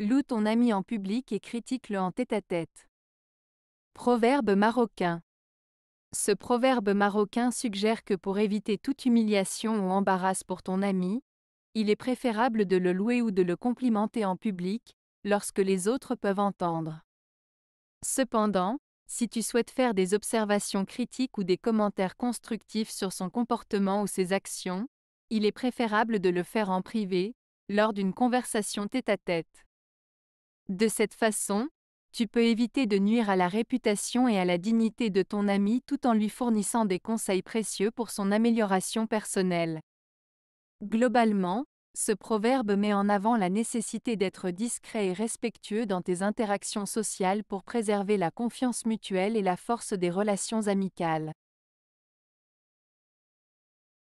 Loue ton ami en public et critique-le en tête-à-tête. Proverbe marocain. Ce proverbe marocain suggère que pour éviter toute humiliation ou embarras pour ton ami, il est préférable de le louer ou de le complimenter en public, lorsque les autres peuvent entendre. Cependant, si tu souhaites faire des observations critiques ou des commentaires constructifs sur son comportement ou ses actions, il est préférable de le faire en privé, lors d'une conversation tête-à-tête. tête à tête de cette façon, tu peux éviter de nuire à la réputation et à la dignité de ton ami tout en lui fournissant des conseils précieux pour son amélioration personnelle. Globalement, ce proverbe met en avant la nécessité d'être discret et respectueux dans tes interactions sociales pour préserver la confiance mutuelle et la force des relations amicales.